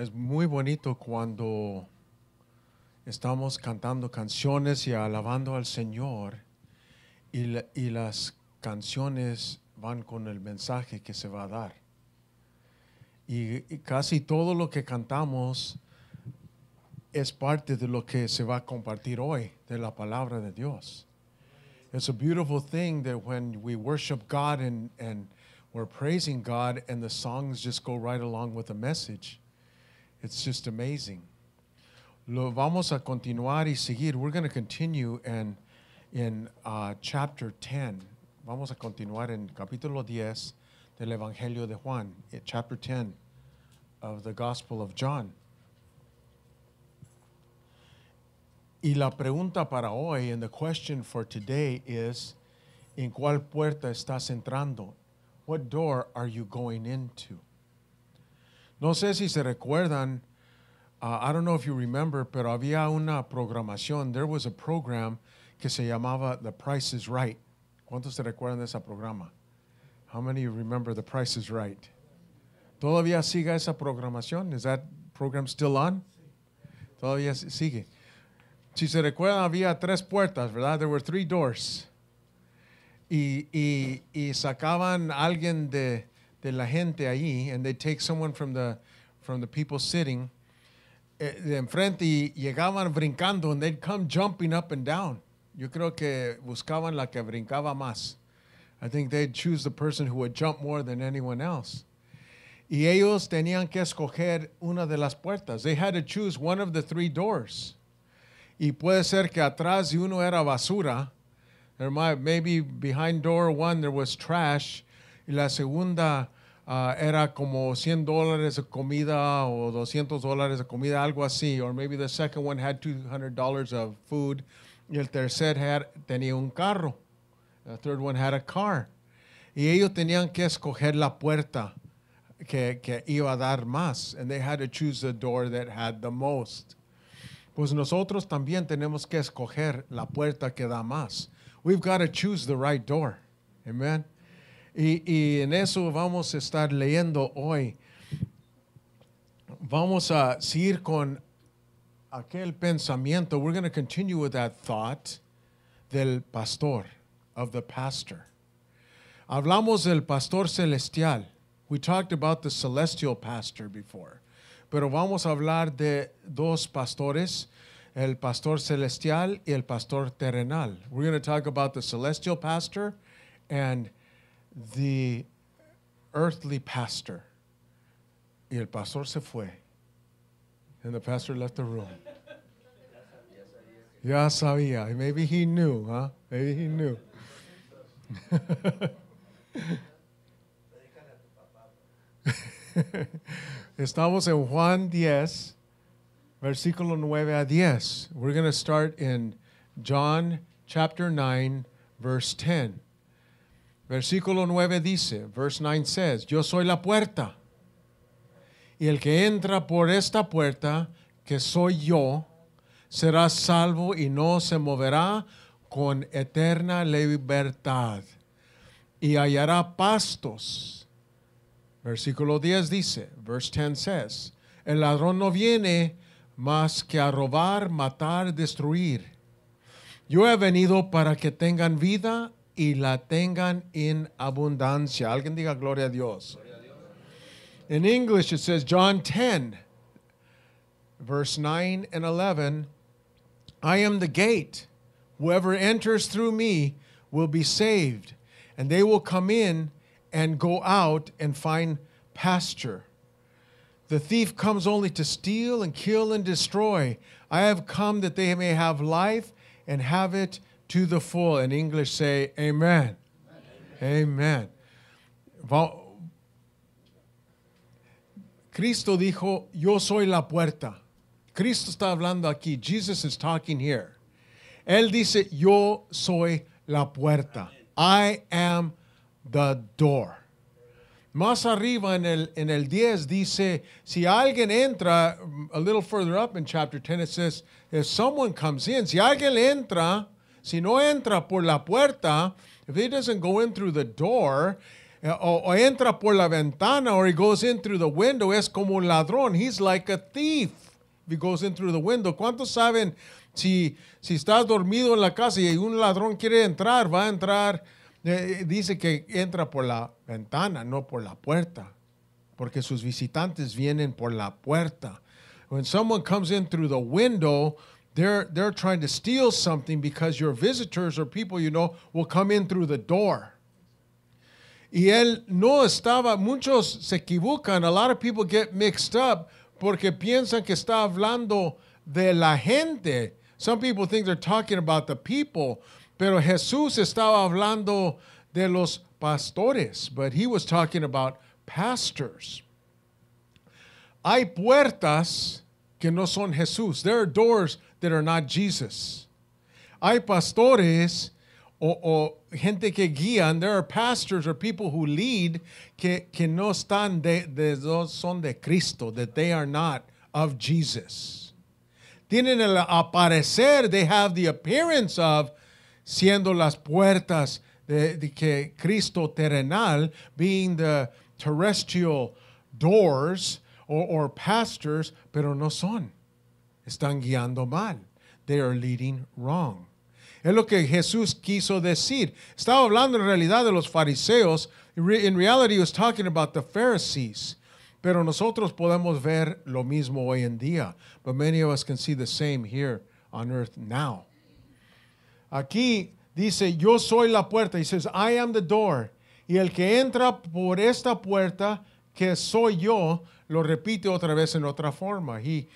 Es muy bonito cuando estamos cantando canciones y alabando al Señor y, las canciones van con el mensaje que se va a dar. Y, casi todo lo que cantamos es parte de lo que se va a compartir hoy, de la palabra de Dios. It's a beautiful thing that when we worship God and we're praising God and the songs just go right along with the message. It's just amazing. Lo vamos a continuar y seguir. We're going to continue and in uh, chapter 10. Vamos a continuar en capítulo 10 del Evangelio de Juan, eh, chapter 10 of the Gospel of John. Y la pregunta para hoy, and the question for today is, ¿en cuál puerta estás entrando? What door are you going into? No sé si se recuerdan, uh, I don't know if you remember, pero había una programación, there was a program que se llamaba The Price is Right. ¿Cuántos se recuerdan de ese programa? How many remember The Price is Right? ¿Todavía sigue esa programación? ¿Is that program still on? Todavía sigue. Si se recuerdan, había tres puertas, ¿verdad? There were three doors. Y, y sacaban a alguien de, de la gente allí, and they take someone from the, from the people sitting eh, de enfrente y llegaban brincando, and they'd come jumping up and down. Yo creo que buscaban la que brincaba más. I think they'd choose the person who would jump more than anyone else. Y ellos tenían que escoger una de las puertas. They had to choose one of the three doors. Y puede ser que atrás de uno era basura. There might, maybe behind door one there was trash y la segunda ah, era como 100 dólares de comida o 200 dólares de comida, algo así. Or maybe the second one had 200 dollars of food y el tercer tenía un carro. The third one had a car. Y ellos tenían que escoger la puerta que, que iba a dar más. And they had to choose the door that had the most. Pues nosotros también tenemos que escoger la puerta que da más. We've got to choose the right door. Amen. Y, y, en eso vamos a estar leyendo hoy. Vamos a seguir con aquel pensamiento. We're going to continue with that thought del pastor, of the pastor. Hablamos del pastor celestial. We talked about the celestial pastor before. Pero vamos a hablar de dos pastores, el pastor celestial y el pastor terrenal. We're going to talk about the celestial pastor and the earthly pastor. Y el pastor se fue. And the pastor left the room. Ya sabía. Maybe he knew, huh? Maybe he knew. Estamos en Juan 10, versículo 9 a 10. We're going to start in John chapter 9, verse 10. Versículo 9 dice, verse 9 says, yo soy la puerta. Y el que entra por esta puerta, que soy yo, será salvo y no se moverá con eterna libertad. Y hallará pastos. Versículo 10 dice, verse 10 says, el ladrón no viene más que a robar, matar, destruir. Yo he venido para que tengan vida y la tengan en abundancia. Alguien diga gloria a Dios. In English, it says John 10, verse 9 and 11 I am the gate. Whoever enters through me will be saved, and they will come in and go out and find pasture. The thief comes only to steal and kill and destroy. I have come that they may have life and have it to the full. In English, say amen. Amen. amen. Cristo dijo, yo soy la puerta. Cristo está hablando aquí. Jesus is talking here. Él dice, yo soy la puerta. I am the door. Más arriba en el, en el 10 dice, si alguien entra, a little further up in chapter 10 it says, if someone comes in, si alguien entra Si no entra por la puerta, if he doesn't go in through the door, eh, o, entra por la ventana, or he goes in through the window, es como un ladrón. He's like a thief. he goes in through the window. ¿Cuántos saben si, si estás dormido en la casa y un ladrón quiere entrar, va a entrar? Eh, eh, dice que entra por la ventana, no por la puerta, porque sus visitantes vienen por la puerta. When someone comes in through the window, They're they're trying to steal something because your visitors or people you know will come in through the door. Y él no estaba, muchos se equivocan, a lot of people get mixed up porque piensan que está hablando de la gente. Some people think they're talking about the people, pero Jesús estaba hablando de los pastores, but he was talking about pastors. Hay puertas que no son Jesús. There are doors that are not Jesus. Hay pastores o, o gente que guían, there are pastors or people who lead que, que no están de, de son de Cristo, that they are not of Jesus. Tienen el aparecer, they have the appearance of siendo las puertas de, de que Cristo terrenal, being the terrestrial doors or, or pastors, pero no son. están guiando mal. They are leading wrong. Es lo que Jesús quiso decir. Estaba hablando en realidad de los fariseos. In reality, he was talking about the Pharisees. Pero nosotros podemos ver lo mismo hoy en día. But many of us can see the same here on earth now. Aquí dice, yo soy la puerta. He says, I am the door. Y el que entra por esta puerta, que soy yo, lo repite otra vez en otra forma. He,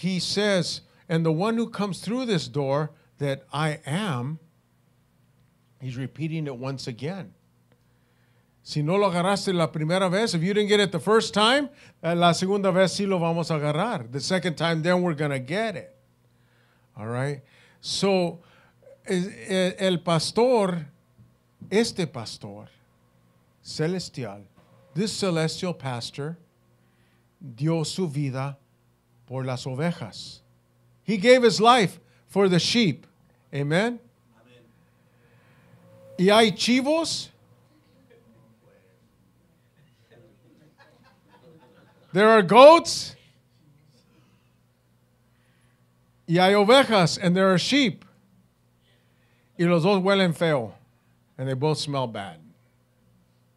he says, and the one who comes through this door that I am, he's repeating it once again. Si no lo agarraste la primera vez, if you didn't get it the first time, eh, la segunda vez sí lo vamos a agarrar. The second time, then we're going to get it. All right? So, el pastor, este pastor celestial, this celestial pastor, dio su vida por las ovejas. He gave his life for the sheep. Amen. Amen. Y hay chivos. There are goats. Y hay ovejas, and there are sheep. Y los dos huelen feo, and they both smell bad.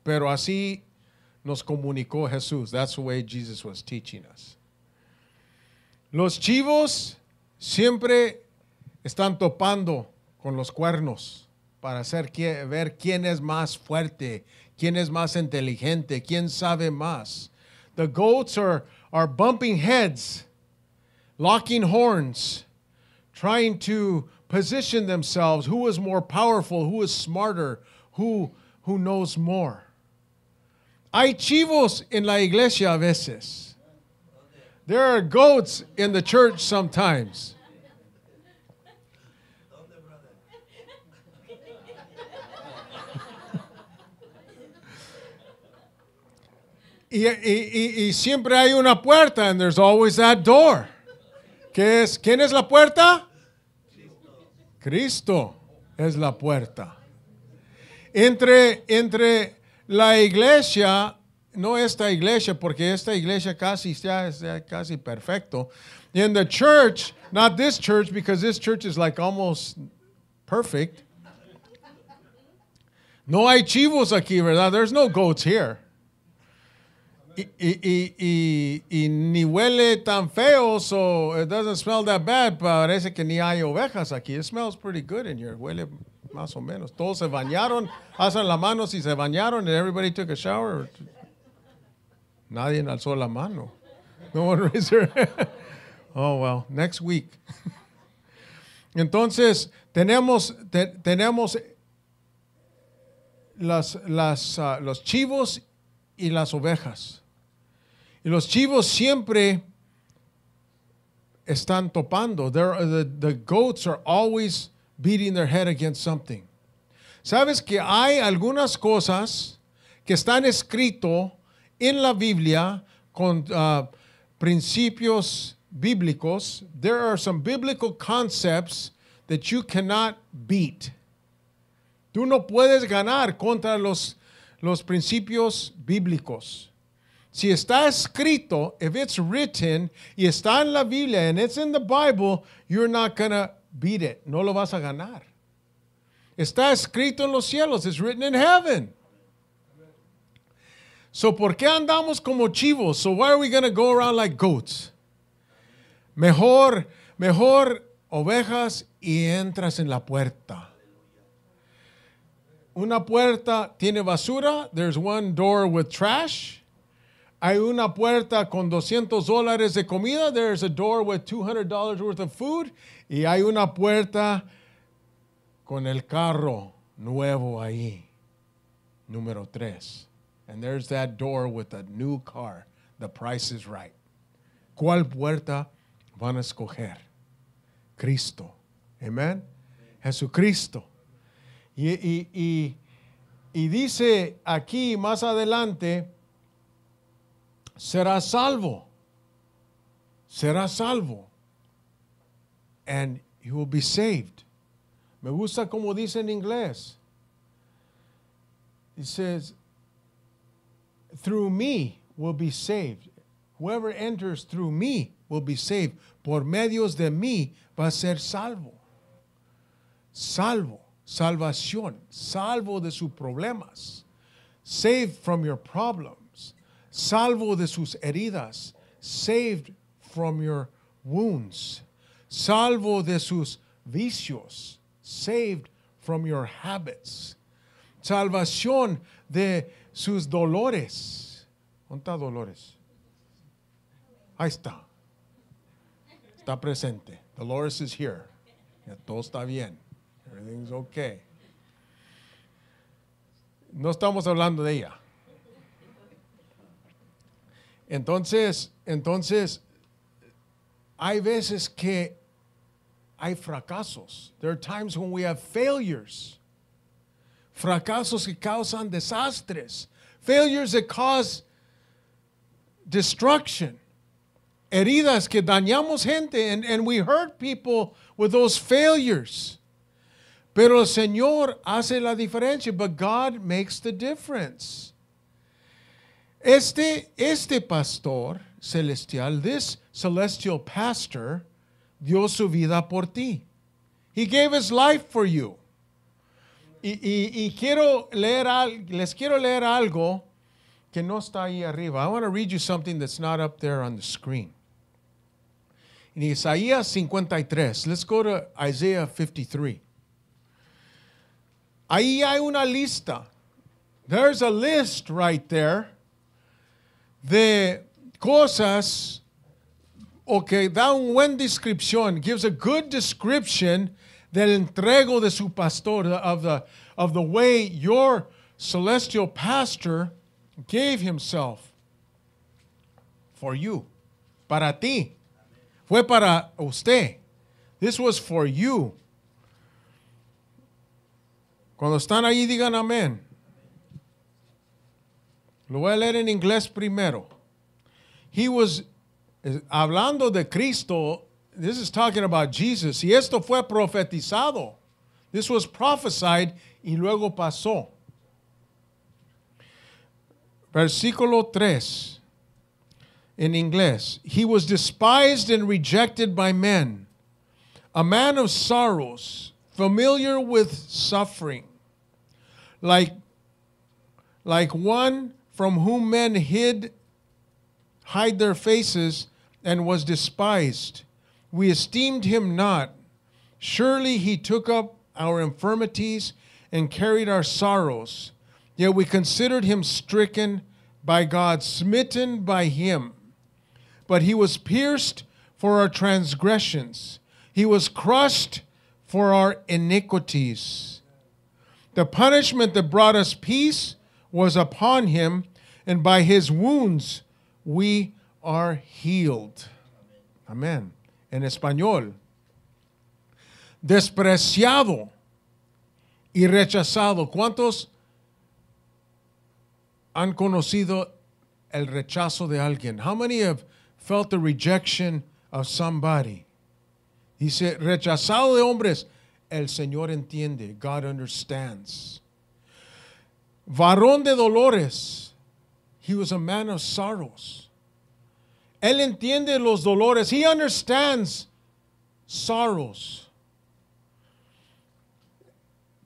Pero así nos comunicó Jesús. That's the way Jesus was teaching us. Los chivos siempre están topando con los cuernos para hacer ver quién es más fuerte, quién es más inteligente, quién sabe más. The goats are, are bumping heads, locking horns, trying to position themselves who is more powerful, who is smarter, who, who knows more. Hay chivos en la iglesia a veces. There are goats in the church sometimes. Y, y, y, siempre hay una puerta, and there's always that door. ¿Qué es? ¿Quién es la puerta? Cristo, Cristo es la puerta. Entre, entre la iglesia no esta iglesia, porque esta iglesia casi está, casi perfecto. In the church, not this church, because this church is like almost perfect. No hay chivos aquí, ¿verdad? There's no goats here. Y, y, y, y, ni huele tan feo, so it doesn't smell that bad. Parece que ni hay ovejas aquí. It smells pretty good in here. Huele más o menos. Todos se bañaron, hacen la manos y se bañaron, everybody took a shower. Nadie alzó la mano. No one raised their Oh, well, next week. Entonces, tenemos, tenemos las, las, ah, los chivos y las ovejas. Y los chivos siempre están topando. The, the, goats are always beating their head against something. Sabes que hay algunas cosas que están escrito In la Biblia con uh, principios bíblicos, there are some biblical concepts that you cannot beat. Tú no puedes ganar contra los, los principios bíblicos. Si está escrito, if it's written, y está en la Biblia, and it's in the Bible, you're not going to beat it. No lo vas a ganar. Está escrito en los cielos. It's written in heaven. So, ¿por qué andamos como chivos? So, why are we going to go around like goats? Mejor, mejor ovejas y entras en la puerta. Una puerta tiene basura. There's one door with trash. Hay una puerta con 200 dólares de comida. There's a door with $200 worth of food. Y hay una puerta con el carro nuevo ahí. Número tres. And there's that door with a new car. The price is right. ¿Cuál puerta van a escoger? Cristo. Amen. Jesucristo. Y, y, y, y dice aquí más adelante, será salvo. Será salvo. And you will be saved. Me gusta como dice en inglés. It says, through me will be saved. Whoever enters through me will be saved. Por medios de mí va a ser salvo. Salvo, salvación, salvo de sus problemas. Saved from your problems. Salvo de sus heridas. Saved from your wounds. Salvo de sus vicios. Saved from your habits. Salvación de sus dolores. ¿Dónde Dolores? Ahí está. Está presente. Dolores is here. todo está bien. Everything's okay. No estamos hablando de ella. Entonces, entonces, hay veces que hay fracasos. There are times when we have failures. fracasos que causan desastres, failures that cause destruction, heridas que dañamos gente, and, and we hurt people with those failures. Pero el Señor hace la diferencia, but God makes the difference. Este, este pastor celestial, this celestial pastor, dio su vida por ti. He gave his life for you. Y, y, y quiero leer al, les quiero leer algo que no está ahí arriba. I want to read you something that's not up there on the screen. In Isaías 53, let's go to Isaiah 53. Ahí hay una lista. There's a list right there de cosas okay, que da description descripción, gives a good description del entrego de su pastor, of the, of the way your celestial pastor gave himself for you, para ti. Fue para usted. This was for you. Cuando están ahí, digan amén. Lo voy a leer en inglés primero. He was, eh, hablando de Cristo, this is talking about Jesus. Y esto fue profetizado. This was prophesied y luego pasó. Versículo 3 in English. He was despised and rejected by men, a man of sorrows, familiar with suffering, like, like one from whom men hid hide their faces and was despised we esteemed him not. Surely he took up our infirmities and carried our sorrows. Yet we considered him stricken by God, smitten by him. But he was pierced for our transgressions, he was crushed for our iniquities. The punishment that brought us peace was upon him, and by his wounds we are healed. Amen. en español, despreciado y rechazado. ¿Cuántos han conocido el rechazo de alguien? How many have felt the rejection of somebody? Dice, rechazado de hombres, el Señor entiende. God understands. Varón de dolores, he was a man of sorrows. Él entiende los dolores. He understands sorrows.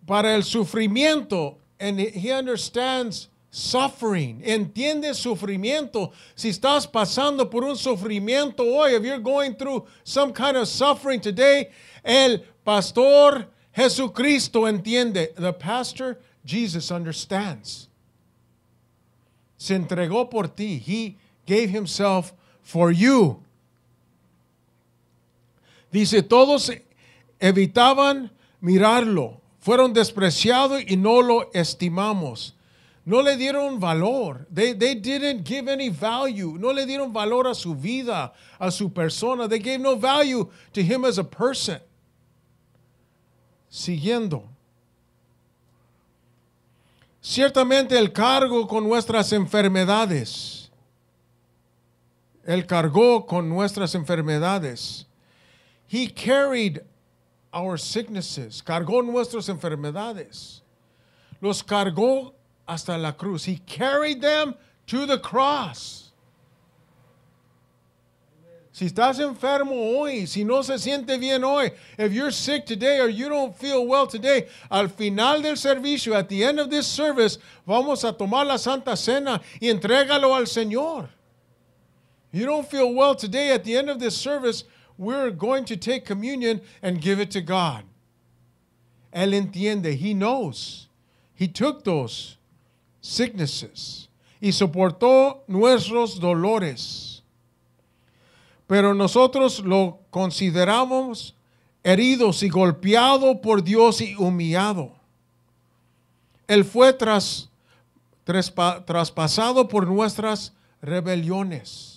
Para el sufrimiento, and he understands suffering. Entiende sufrimiento. Si estás pasando por un sufrimiento hoy, if you're going through some kind of suffering today, el pastor Jesucristo entiende. The pastor Jesus understands. Se entregó por ti. He gave himself for you. Dice, todos evitaban mirarlo, fueron despreciados y no lo estimamos. No le dieron valor. They, they didn't give any value. No le dieron valor a su vida, a su persona. They gave no value to him as a person. Siguiendo. Ciertamente el cargo con nuestras enfermedades él cargó con nuestras enfermedades. He carried our sicknesses. Cargó nuestras enfermedades. Los cargó hasta la cruz. He carried them to the cross. Si estás enfermo hoy, si no se siente bien hoy, if you're sick today or you don't feel well today, al final del servicio, at the end of this service, vamos a tomar la Santa Cena y entrégalo al Señor. you don't feel well today, at the end of this service, we're going to take communion and give it to God. Él entiende, he knows. He took those sicknesses y soportó nuestros dolores. Pero nosotros lo consideramos heridos y golpeado por Dios y humillado. Él fue tras, tras, traspasado por nuestras rebeliones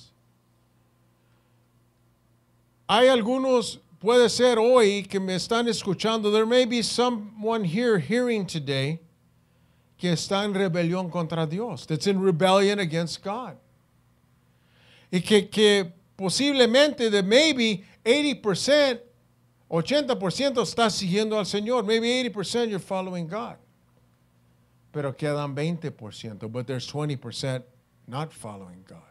Hay algunos, puede ser hoy, que me están escuchando. There may be someone here hearing today que está en rebelión contra Dios. That's in rebellion against God. Y que, que posiblemente, de maybe 80%, 80% está siguiendo al Señor. Maybe 80% you're following God. Pero quedan 20%, but there's 20% not following God.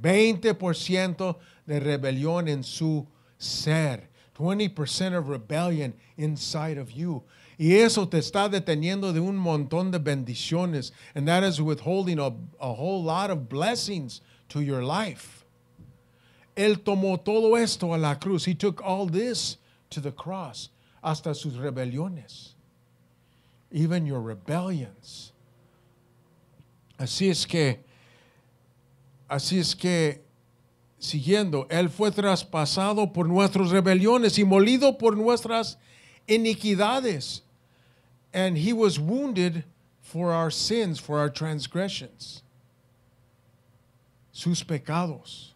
20% de rebelión en su ser. 20% of rebellion inside of you. Y eso te está deteniendo de un montón de bendiciones. And that is withholding a, a whole lot of blessings to your life. Él tomó todo esto a la cruz. He took all this to the cross. Hasta sus rebeliones. Even your rebellions. Así es que Así es que, siguiendo, Él fue traspasado por nuestras rebeliones y molido por nuestras iniquidades. And he was wounded for our sins, for our transgressions. Sus pecados.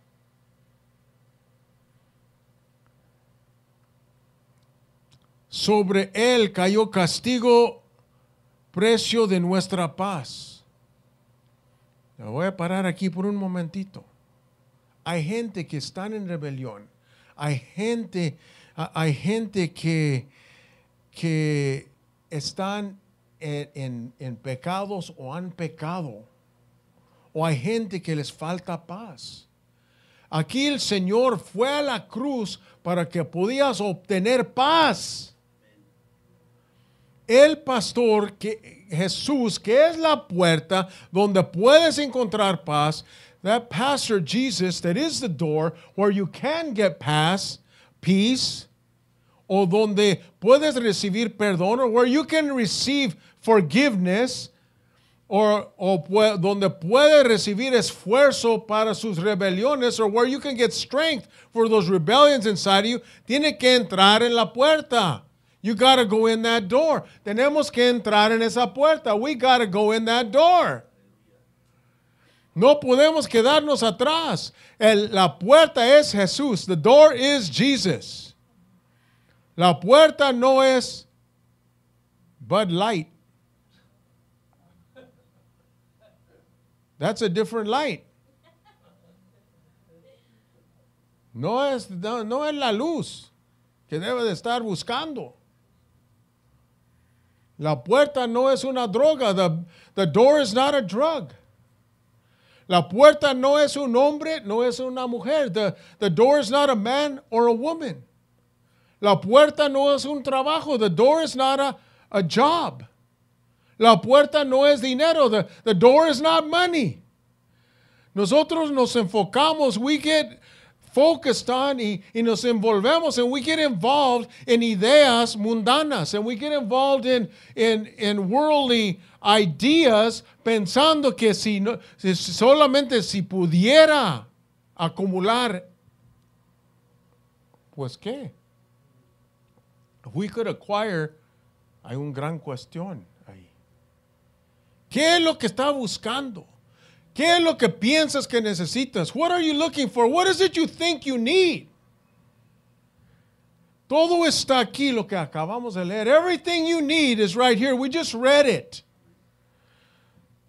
Sobre él cayó castigo, precio de nuestra paz voy a parar aquí por un momentito. Hay gente que están en rebelión. Hay gente, hay gente que, que están en, en pecados o han pecado. O hay gente que les falta paz. Aquí el Señor fue a la cruz para que podías obtener paz el pastor que Jesús, que es la puerta donde puedes encontrar paz, that pastor Jesus that is the door where you can get peace, o donde puedes recibir perdón, or where you can receive forgiveness, or, o donde puedes recibir esfuerzo para sus rebeliones, or where you can get strength for those rebellions inside you, tiene que entrar en la puerta. You got to go in that door. Tenemos que entrar en esa puerta. We got to go in that door. No podemos quedarnos atrás. El, la puerta es Jesús. The door is Jesus. La puerta no es Bud Light. That's a different light. No es, no, no es la luz que debe de estar buscando. La puerta no es una droga. The, door is not a drug. La puerta no es un hombre, no es una mujer. The, the door is not a man or a woman. La puerta no es un trabajo. The door is not a, job. La puerta no es dinero. The, the door is not money. Nosotros nos enfocamos, we get focused on y, nos envolvemos and we get involved in ideas mundanas and we get involved in, in, in worldly ideas pensando que si, no, solamente si pudiera acumular, pues qué? We could acquire, hay un gran cuestión ahí. ¿Qué es lo que está buscando? ¿Qué es lo que piensas que necesitas? What are you looking for? What is it you think you need? Todo está aquí lo que acabamos de leer. Everything you need is right here. We just read it.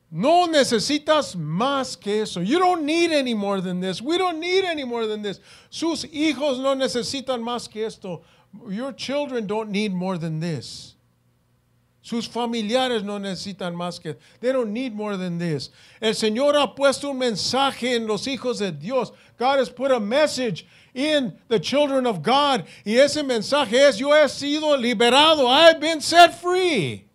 No necesitas más que eso. You don't need any more than this. We don't need any more than this. Sus hijos no necesitan más que esto. Your children don't need more than this. Sus familiares no necesitan más que. They don't need more than this. El Señor ha puesto un mensaje en los hijos de Dios. God has put a message in the children of God. Y ese mensaje es: Yo he sido liberado. I've been set free.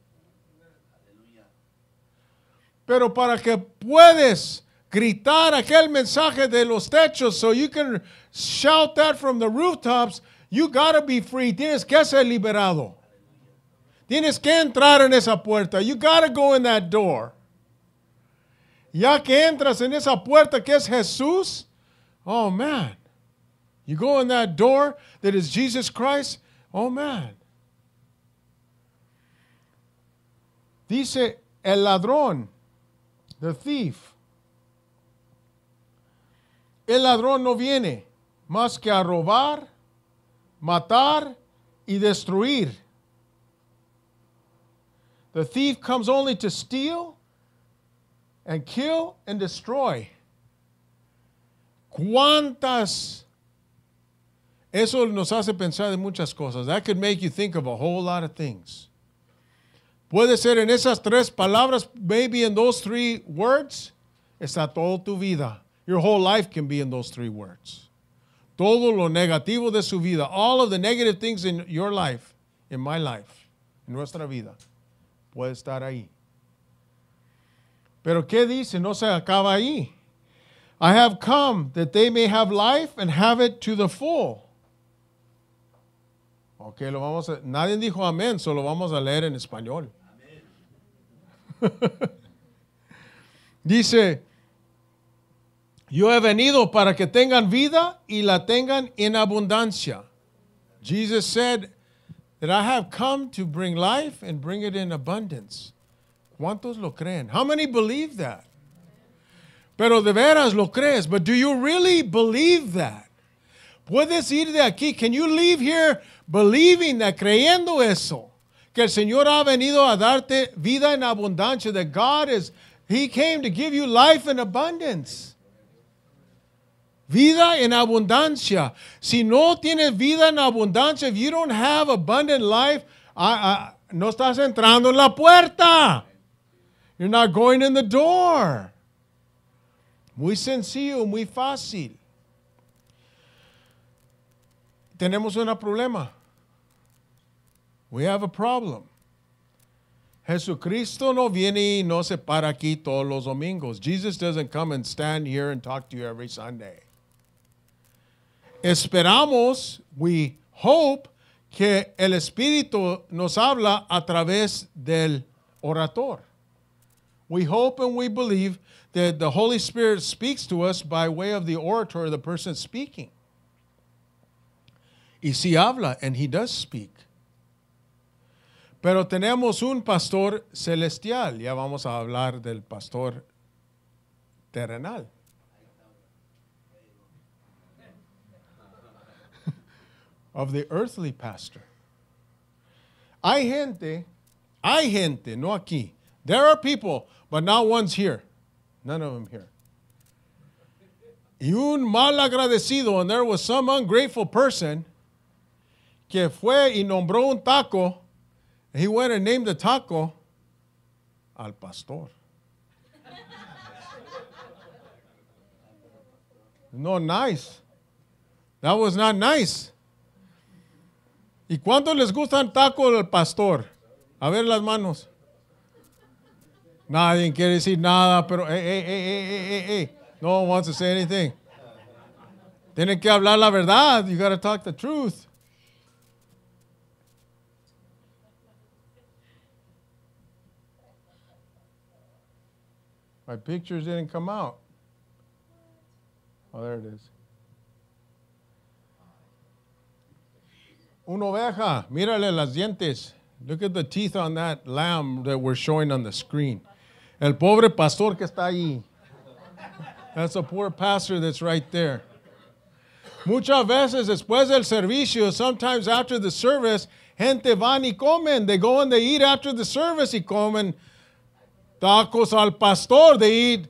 Pero para que puedes gritar aquel mensaje de los techos, so you can shout that from the rooftops, you gotta be free. Tienes que ser liberado. Tienes que entrar en esa puerta. You gotta go in that door. Ya que entras en esa puerta que es Jesús, oh man. You go in that door that is Jesus Christ, oh man. Dice el ladrón, the thief. El ladrón no viene más que a robar, matar y destruir. The thief comes only to steal and kill and destroy. ¿Cuántas? Eso nos hace pensar en muchas cosas. That could make you think of a whole lot of things. Puede ser en esas tres palabras, maybe in those three words, está toda tu vida. Your whole life can be in those three words. Todo lo negativo de su vida, all of the negative things in your life, in my life, in nuestra vida. puede estar ahí. Pero ¿qué dice? No se acaba ahí. I have come that they may have life and have it to the full. Ok, lo vamos a, nadie dijo amén, solo vamos a leer en español. dice, yo he venido para que tengan vida y la tengan en abundancia. Jesus said, that I have come to bring life and bring it in abundance. ¿Cuántos lo creen? How many believe that? Pero de veras lo crees, but do you really believe that? Puedes ir de aquí. Can you leave here believing that, creyendo eso? Que el Señor ha venido a darte vida en abundancia, that God is, He came to give you life in abundance. Vida en abundancia. Si no tienes vida en abundancia, if you don't have abundant life, I, ah, ah, no estás entrando en la puerta. You're not going in the door. Muy sencillo, muy fácil. Tenemos un problema. We have a problem. Jesucristo no viene y no se para aquí todos los domingos. Jesus doesn't come and stand here and talk to you every Sunday. Esperamos, we hope, que el Espíritu nos habla a través del orator. We hope and we believe that the Holy Spirit speaks to us by way of the orator, the person speaking. Y si habla, and he does speak. Pero tenemos un pastor celestial. Ya vamos a hablar del pastor terrenal. of the earthly pastor. Hay gente, hay gente, no aquí. There are people, but not one's here. None of them here. Y un mal agradecido, and there was some ungrateful person que fue y nombró un taco, and he went and named the taco al pastor. no nice. That was not nice. ¿Y cuántos les gustan taco al pastor? A ver las manos. Nadie quiere decir nada, pero eh, eh, eh, no wants to say anything. Tienen que hablar la verdad. You to talk the truth. My pictures didn't come out. Oh, there it is. Una oveja, mírale las dientes. Look at the teeth on that lamb that we're showing on the screen. El pobre pastor que está ahí. That's a poor pastor that's right there. Muchas veces después del servicio, sometimes after the service, gente van y comen. They go and they eat after the service y comen tacos al pastor. They eat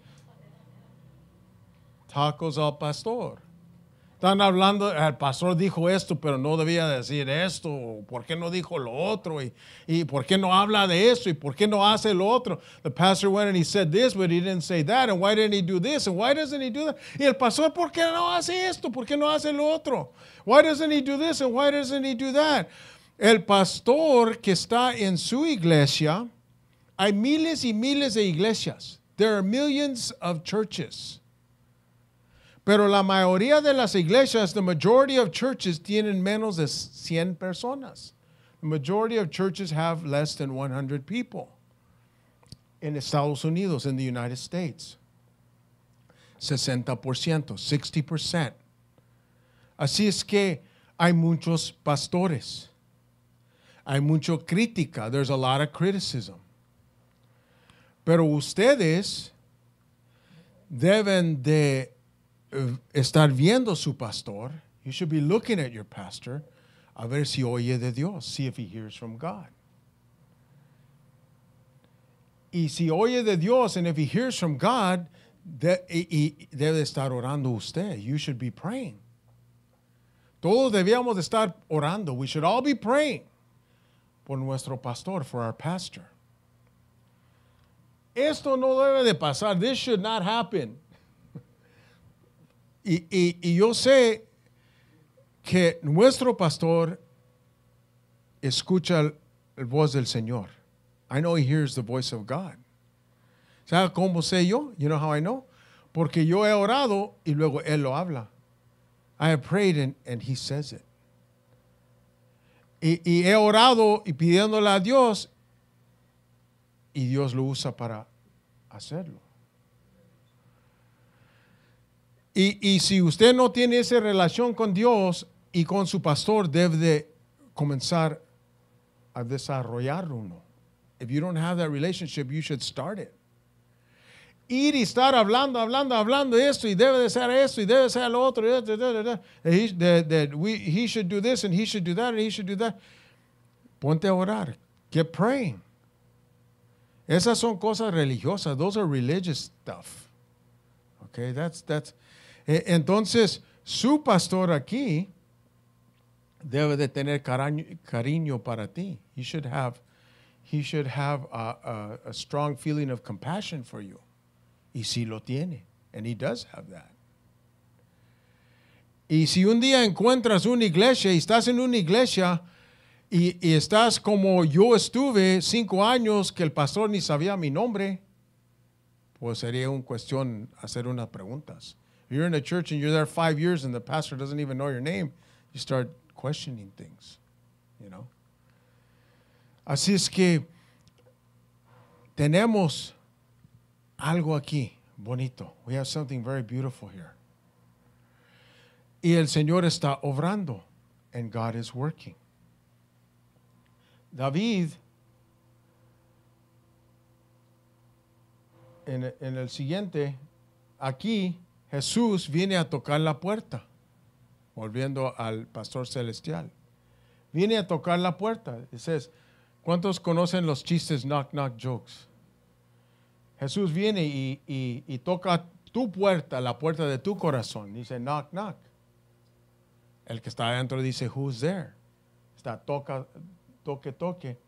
tacos al pastor. Están hablando, el pastor dijo esto, pero no debía decir esto, por qué no dijo lo otro, y, por qué no habla de eso, y por qué no hace lo otro. The pastor went and he said this, but he didn't say that, and why didn't he do this, and why doesn't he do that? Y el pastor, ¿por qué no hace esto? ¿Por qué no hace lo otro? Why doesn't he do this, and why doesn't he do that? El pastor que está en su iglesia, hay miles y miles de iglesias. There are millions of churches. Pero la mayoría de las iglesias, the majority of churches, tienen menos de 100 personas. The majority of churches have less than 100 people en Estados Unidos, in the United States. 60%, 60%. Así es que hay muchos pastores. Hay mucha crítica. There's a lot of criticism. Pero ustedes deben de Eh, estar viendo su pastor. You should be looking at your pastor a ver si oye de Dios, see if he hears from God. Y si oye de Dios, and if he hears from God, de, y, y debe estar orando usted. You should be praying. Todos debíamos estar orando. We should all be praying por nuestro pastor, for our pastor. Esto no debe de pasar. This should not happen. Y, yo sé que nuestro pastor escucha la voz del Señor. I know he hears the voice of God. ¿Sabes cómo sé yo? You know how I know? Porque yo he orado y luego él lo habla. I have prayed and, he says it. Y, y, he orado y pidiéndole a Dios y Dios lo usa para hacerlo. Y, si usted no tiene esa relación con Dios y con su pastor, debe de comenzar a desarrollar uno. If you don't have that relationship, you should start it. Ir y estar hablando, hablando, hablando esto y debe de ser esto y debe de ser lo otro. That we, he should do this and he should do that and he should do that. Ponte a orar. Get praying. Esas son cosas religiosas. Those are religious stuff. Okay, that's, that's, e, entonces, su pastor aquí debe de tener cariño, para ti. He should have, he should have a, strong feeling of compassion for you. Y si sí lo tiene. And he does have that. Y si un día encuentras una iglesia y estás en una iglesia y, y, estás como yo estuve cinco años que el pastor ni sabía mi nombre, pues sería una cuestión hacer unas preguntas. If you're in a church and you're there five years and the pastor doesn't even know your name, you start questioning things, you know. Así es que tenemos algo aquí bonito. We have something very beautiful here. Y el Señor está obrando, and God is working. David, en, en el siguiente, aquí, Jesús viene a tocar la puerta, volviendo al pastor celestial. Viene a tocar la puerta. Dices, ¿cuántos conocen los chistes knock knock jokes? Jesús viene y, y toca tu puerta, la puerta de tu corazón. Dice, knock knock. El que está adentro dice, who's there? Está toca, toque, toque.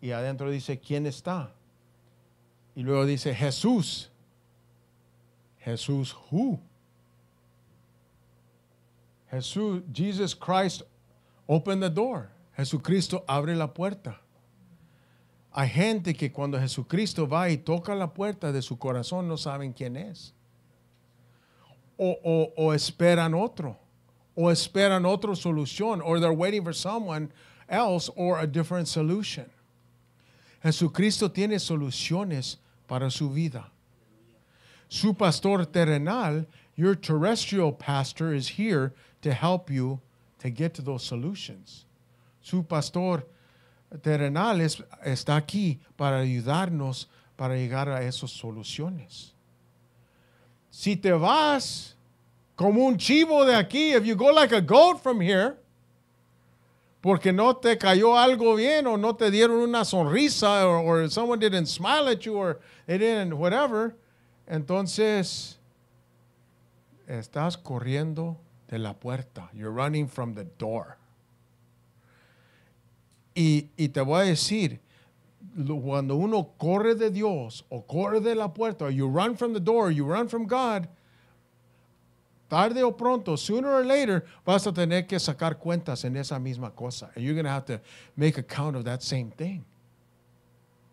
Y adentro dice, ¿quién está? Y luego dice, Jesús. Jesús who? Jesús, Jesus Christ open the door. Jesucristo abre la puerta. Hay gente que cuando Jesucristo va y toca la puerta de su corazón no saben quién es. O, esperan otro. O esperan otra solución. Or they're waiting for someone else or a different solution. Jesucristo tiene soluciones para su vida. su pastor terrenal, your terrestrial pastor, is here to help you to get to those solutions. Su pastor terrenal es, está aquí para ayudarnos para llegar a esas soluciones. Si te vas como un chivo de aquí, if you go like a goat from here, porque no te cayó algo bien o no te dieron una sonrisa or, or someone didn't smile at you or they didn't whatever, Entonces, estás corriendo de la puerta. You're running from the door. Y, y te voy a decir, cuando uno corre de Dios o corre de la puerta, you run from the door, you run from God, tarde o pronto, sooner or later, vas a tener que sacar cuentas en esa misma cosa. And you're going to have to make account of that same thing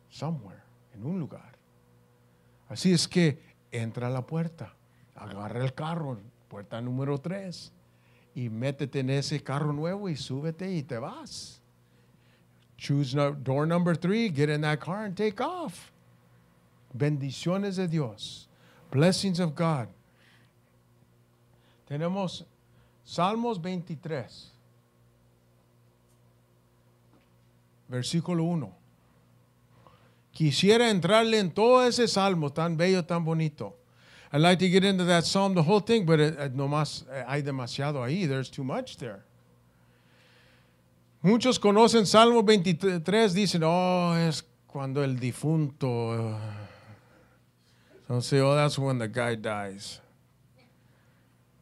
somewhere, en un lugar. Así es que entra a la puerta, agarra el carro, puerta número 3, y métete en ese carro nuevo y súbete y te vas. Choose door number three, get in that car and take off. Bendiciones de Dios. Blessings of God. Tenemos Salmos 23, versículo 1. Quisiera entrarle en todo ese salmo tan bello, tan bonito. I'd like to get into that psalm, the whole thing, but no más, eh, hay demasiado ahí. There's too much there. Muchos conocen Salmo 23, dicen, oh, es cuando el difunto. Don't uh, say, oh, that's when the guy dies.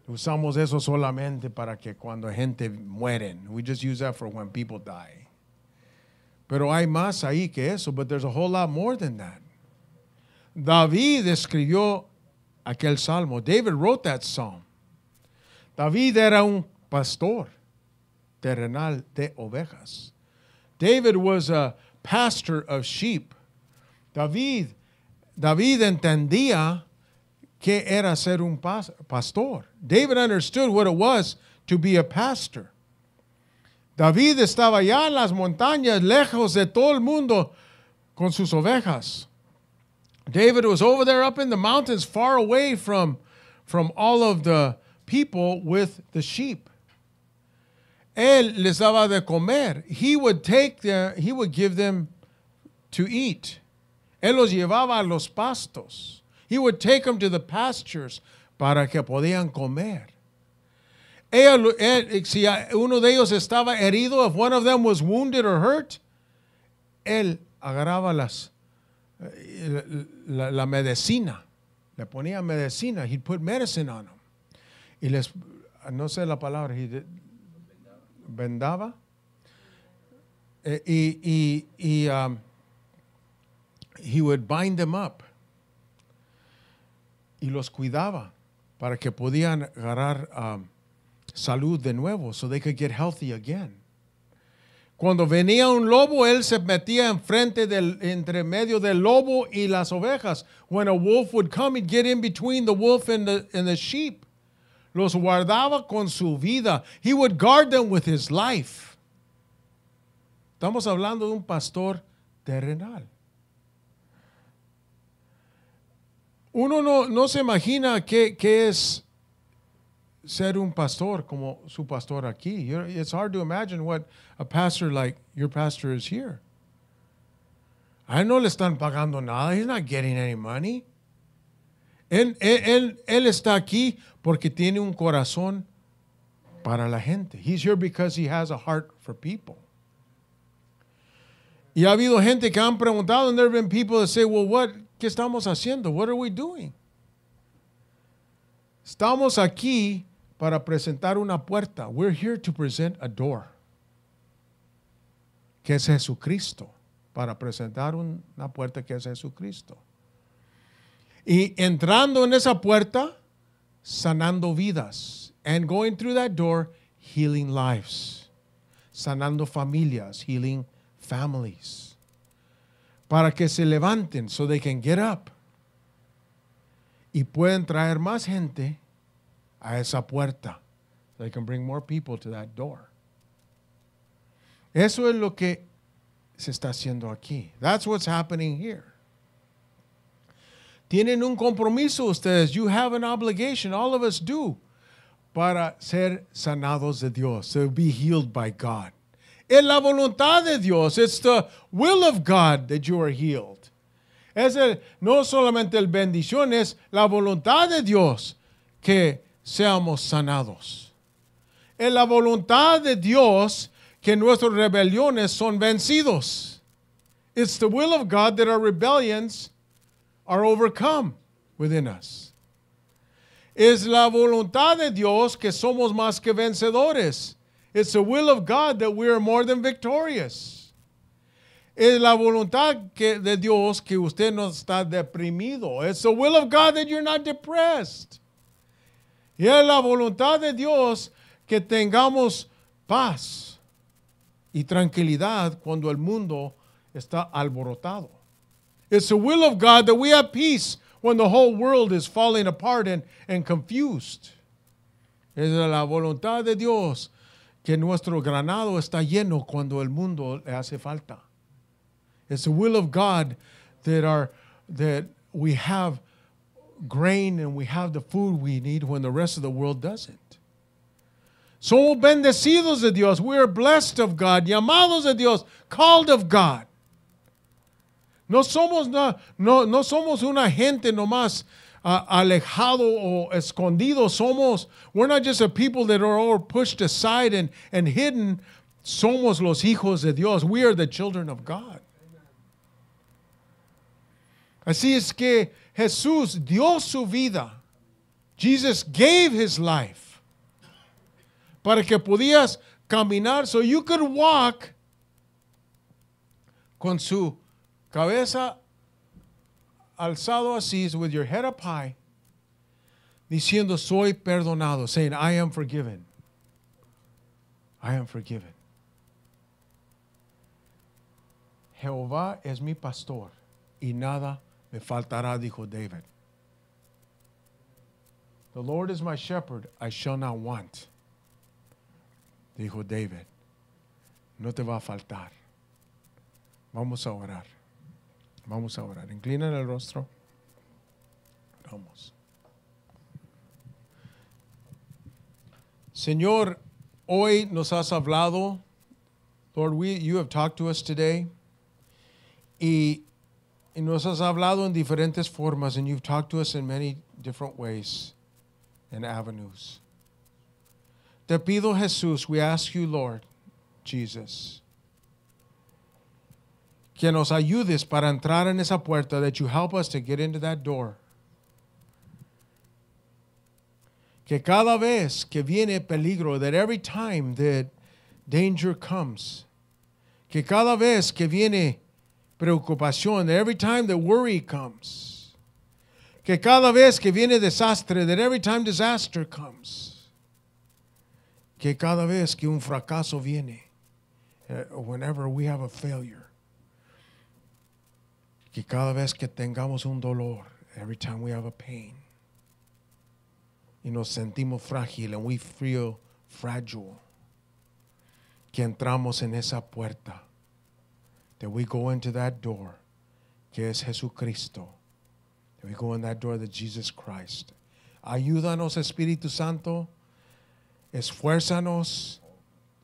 Usamos eso solamente para que cuando gente mueren. We just use that for when people die. Pero hay más ahí que eso, but there's a whole lot more than that. David escribió aquel salmo. David wrote that psalm. David era un pastor terrenal de ovejas. David was a pastor of sheep. David, David entendía que era ser un pastor. David understood what it was to be a pastor. David estaba allá en las montañas, lejos de todo el mundo, con sus ovejas. David was over there up in the mountains, far away from, from all of the people with the sheep. Él les daba de comer. He would take the, he would give them to eat. Él los llevaba a los pastos. He would take them to the pastures para que podían comer. Eh, si uno de ellos estaba herido, if one of them was wounded or hurt, él agarraba las, eh, la, medicina, le ponía medicina, He put medicine on them. Y les, no sé la palabra, vendaba. Eh, y, y, y um, he would bind them up. Y los cuidaba para que podían agarrar um, salud de nuevo, so they could get healthy again. Cuando venía un lobo, él se metía frente del, entre medio del lobo y las ovejas. When a wolf would come, he'd get in between the wolf and the, sheep. Los guardaba con su vida. He would guard them with his life. Estamos hablando de un pastor terrenal. Uno no, se imagina qué, qué es ser un pastor como su pastor aquí. it's hard to imagine what a pastor like your pastor is here. A no le están pagando nada. He's not getting any money. Él, él, está aquí porque tiene un corazón para la gente. He's here because he has a heart for people. Y ha habido gente que han preguntado, and there have been people that say, well, what, ¿qué estamos haciendo? What are we doing? Estamos aquí para presentar una puerta. We're here to present a door. Que es Jesucristo. Para presentar una puerta que es Jesucristo. Y entrando en esa puerta, sanando vidas. And going through that door, healing lives. Sanando familias, healing families. Para que se levanten so they can get up. Y pueden traer más gente a esa puerta. So they can bring more people to that door. Eso es lo que se está haciendo aquí. That's what's happening here. Tienen un compromiso ustedes. You have an obligation. All of us do. Para ser sanados de Dios. To be healed by God. Es la voluntad de Dios. It's the will of God that you are healed. Es el, no solamente el bendición, es la voluntad de Dios que seamos sanados. Es la voluntad de Dios que nuestras rebeliones son vencidos. It's the will of God that our rebellions are overcome within us. Es la voluntad de Dios que somos más que vencedores. It's the will of God that we are more than victorious. Es la voluntad que, de Dios que usted no está deprimido. It's the will of God that you're not depressed. Y es la voluntad de Dios que tengamos paz y tranquilidad cuando el mundo está alborotado. It's the will of God that we have peace when the whole world is falling apart and, and confused. Es la voluntad de Dios que nuestro granado está lleno cuando el mundo le hace falta. It's the will of God that, our, that we have grain and we have the food we need when the rest of the world doesn't. So oh, bendecidos de Dios. We are blessed of God. Llamados de Dios. Called of God. No somos, no, no, no somos una gente nomás uh, alejado o escondido. Somos, we're not just a people that are all pushed aside and, and hidden. Somos los hijos de Dios. We are the children of God. Así es que Jesús dio su vida. Jesus gave his life. Para que podías caminar. So you could walk con su cabeza alzado así, with your head up high, diciendo, soy perdonado, saying, I am forgiven. I am forgiven. Jehová es mi pastor y nada me faltará, dijo David. The Lord is my shepherd, I shall not want. Dijo David, no te va a faltar. Vamos a orar. Vamos a orar. Inclina el rostro. Vamos. Señor, hoy nos has hablado. Lord, we, you have talked to us today. Y Y nos has hablado en diferentes formas, and you've talked to us in many different ways and avenues. Te pido, Jesús, we ask you, Lord, Jesus, que nos ayudes para entrar en esa puerta, that you help us to get into that door. Que cada vez que viene peligro, that every time that danger comes, que cada vez que viene preocupación, that every time the worry comes, que cada vez que viene desastre, that every time disaster comes, que cada vez que un fracaso viene, eh, whenever we have a failure, que cada vez que tengamos un dolor, every time we have a pain, y nos sentimos frágil and we feel fragile, que entramos en esa puerta that we go into that door, que es Jesucristo. That we go in that door that Jesus Christ. Ayúdanos, Espíritu Santo. Esfuérzanos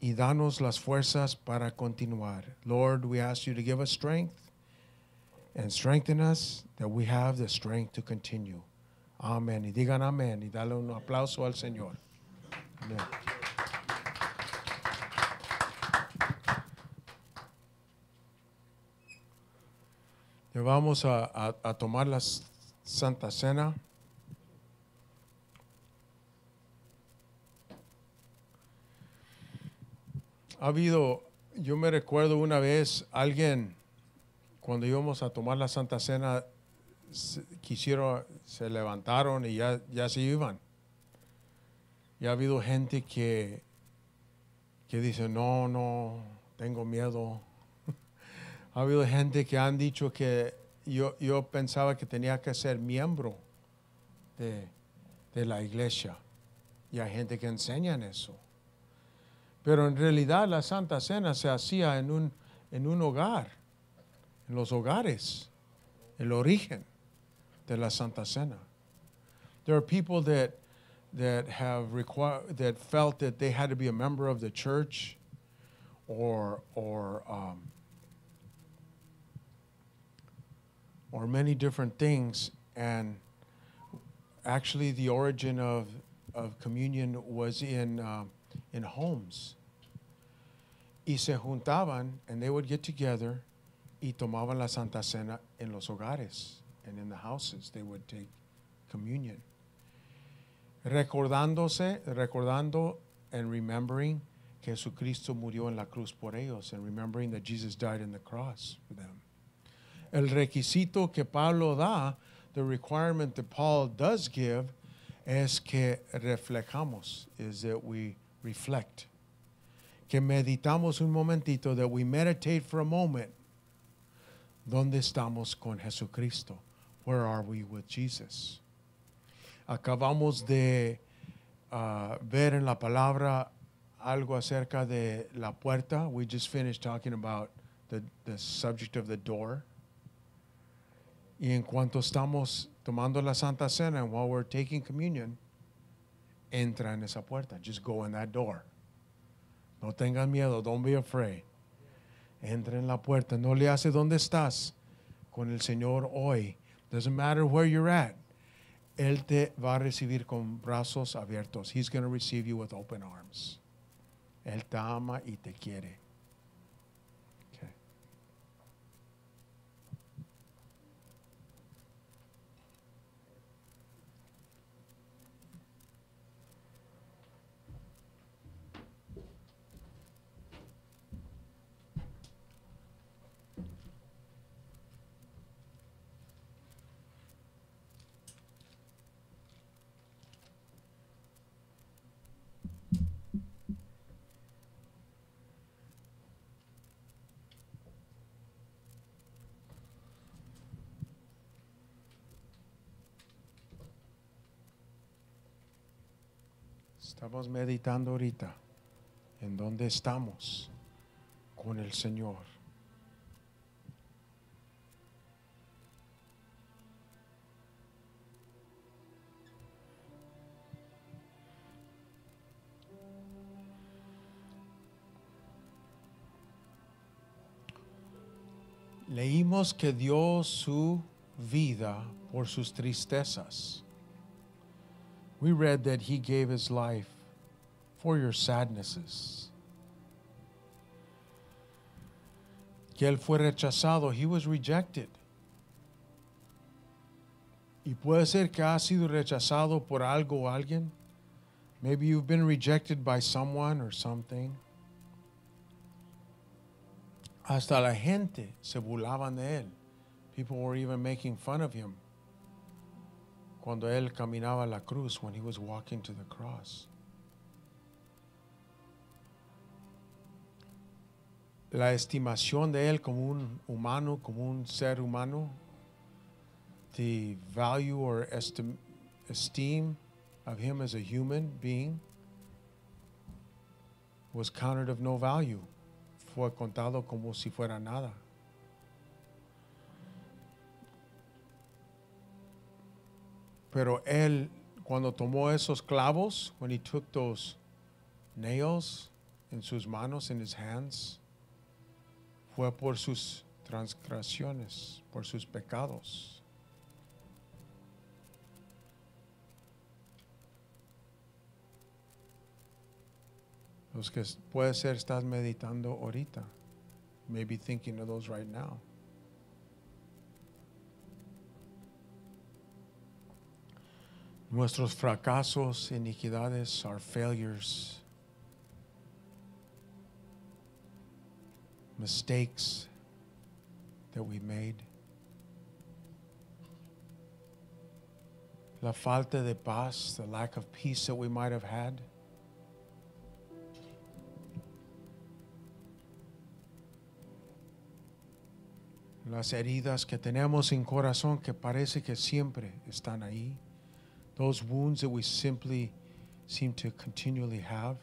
y danos las fuerzas para continuar. Lord, we ask you to give us strength and strengthen us that we have the strength to continue. Amén. Y digan amén. Y dale un aplauso al Señor. Amén. Vamos a, tomar la Santa Cena. Ha habido, yo me recuerdo una vez, alguien, cuando íbamos a tomar la Santa Cena, quisieron, se levantaron y ya, ya se iban. Y ha habido gente que, que dice, no, no, tengo miedo ha habido gente que han dicho que yo, yo pensaba que tenía que ser miembro de, la iglesia. Y hay gente que enseña en eso. Pero en realidad la Santa Cena se hacía en un, en un hogar, en los hogares, el origen de la Santa Cena. There are people that, that have required, that felt that they had to be a member of the church or, or um, or many different things. And actually, the origin of, of communion was in, uh, in homes. Y se juntaban, and they would get together, y tomaban la Santa Cena en los hogares, and in the houses, they would take communion. Recordándose, recordando, and remembering Jesucristo murió en la cruz por ellos, and remembering that Jesus died in the cross for them el requisito que Pablo da, the requirement that Paul does give, es que reflejamos, is that we reflect. Que meditamos un momentito, that we meditate for a moment. ¿Dónde estamos con Jesucristo? Where are we with Jesus? Acabamos de uh, ver en la palabra algo acerca de la puerta. We just finished talking about the, the subject of the door. Y en cuanto estamos tomando la Santa Cena, and while we're taking communion, entra en esa puerta. Just go in that door. No tengan miedo. Don't be afraid. Entra en la puerta. No le hace dónde estás con el Señor hoy. Doesn't matter where you're at. Él te va a recibir con brazos abiertos. He's going to receive you with open arms. Él te ama y te quiere. Estamos meditando ahorita en dónde estamos con el Señor. Leímos que dio su vida por sus tristezas. We read that he gave his life for your sadnesses. Que él fue rechazado, he was rejected. Y puede ser que ha sido rechazado por algo o alguien. Maybe you've been rejected by someone or something. Hasta la gente se burlaban de él. People were even making fun of him. cuando él caminaba a la cruz, when he was walking to the cross. La estimación de él como un humano, como un ser humano, the value or esteem of him as a human being was counted of no value. Fue contado como si fuera nada. Pero él, cuando tomó esos clavos, when he took those nails en sus manos, in his hands, fue por sus transgresiones, por sus pecados. Los que puede ser estás meditando ahorita, maybe thinking of those right now. nuestros fracasos, iniquidades, our failures, mistakes that we made, la falta de paz, the lack of peace that we might have had. Las heridas que tenemos en corazón que parece que siempre están ahí. those wounds that we simply seem to continually have.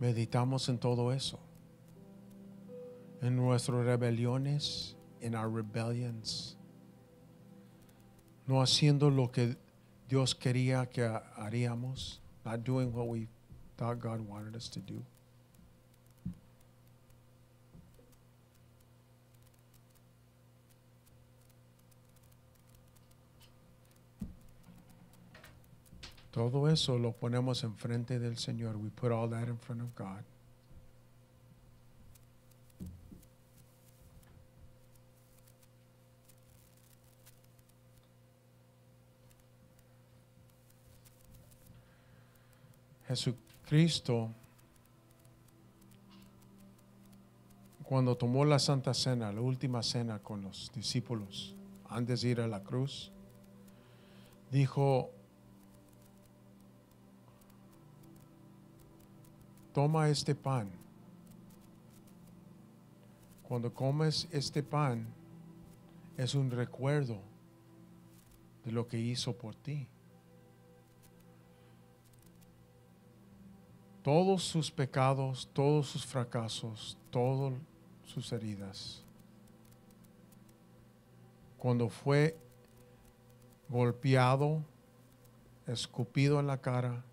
Meditamos en todo eso. En nuestras rebeliones, en our rebellions. No haciendo lo que Dios quería que haríamos. Not doing what we thought God wanted us to do. Todo eso lo ponemos enfrente del Señor. We put all that in front of God. Jesucristo, cuando tomó la Santa Cena, la última cena con los discípulos, antes de ir a la cruz, dijo, toma este pan. Cuando comes este pan, es un recuerdo de lo que hizo por ti. Todos sus pecados, todos sus fracasos, todas sus heridas. Cuando fue golpeado, escupido en la cara,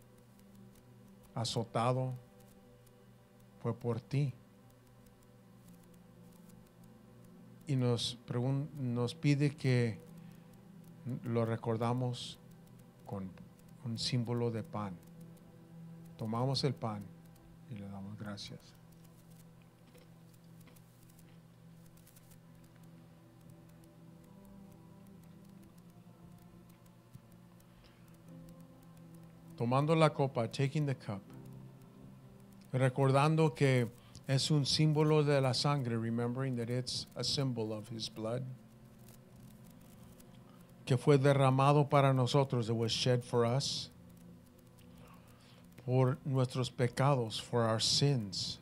azotado, fue por ti. Y nos, nos pide que lo recordamos con un símbolo de pan. Tomamos el pan y le damos gracias. Tomando la copa, taking the cup recordando que es un símbolo de la sangre, remembering that it's a symbol of his blood, que fue derramado para nosotros, that was shed for us, por nuestros pecados, for our sins.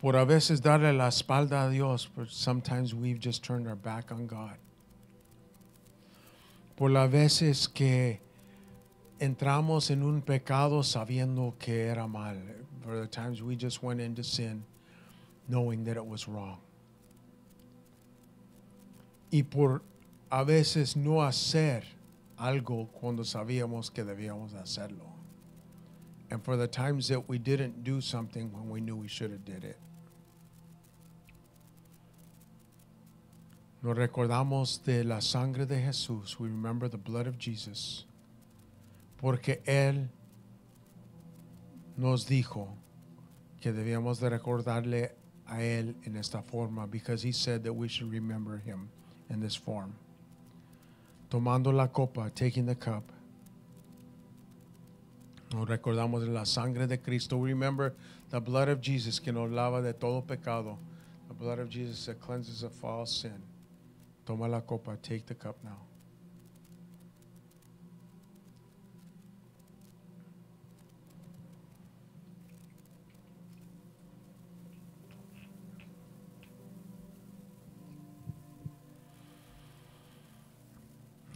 Por a veces darle la espalda a Dios, but sometimes we've just turned our back on God. Por las veces que entramos en un pecado sabiendo que era mal. For the times we just went into sin knowing that it was wrong. Y por a veces no hacer algo cuando sabíamos que debíamos hacerlo. And for the times that we didn't do something when we knew we should have did it. Nos recordamos de la sangre de Jesús. We remember the blood of Jesus. porque Él nos dijo que debíamos de recordarle a Él en esta forma, because He said that we should remember Him in this form. Tomando la copa, taking the cup, nos recordamos de la sangre de Cristo. We remember the blood of Jesus que nos lava de todo pecado. The blood of Jesus that cleanses of all sin. Toma la copa, take the cup now.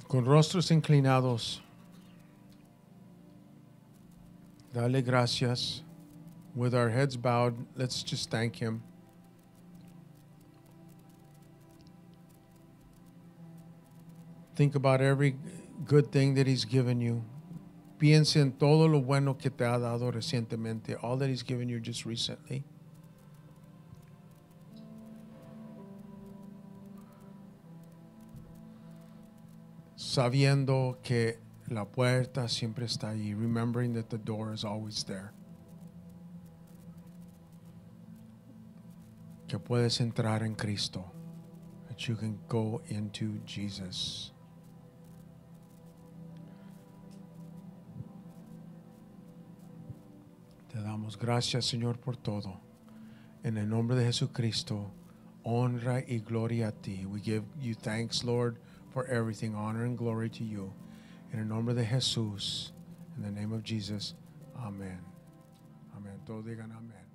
con rostros inclinados, dale gracias. With our heads bowed, let's just thank Him. Think about every good thing that He's given you. Piense en todo lo bueno que te ha dado recientemente, all that He's given you just recently. sabiendo que la puerta siempre está ahí, remembering that the door is always there. Que puedes entrar en Cristo, that you can go into Jesus. Te damos gracias, Señor, por todo. En el nombre de Jesucristo, honra y gloria a ti. We give you thanks, Lord. for everything. Honor and glory to you. In the name of the Jesús, in the name of Jesus, amen. Amen. Todos digan amén.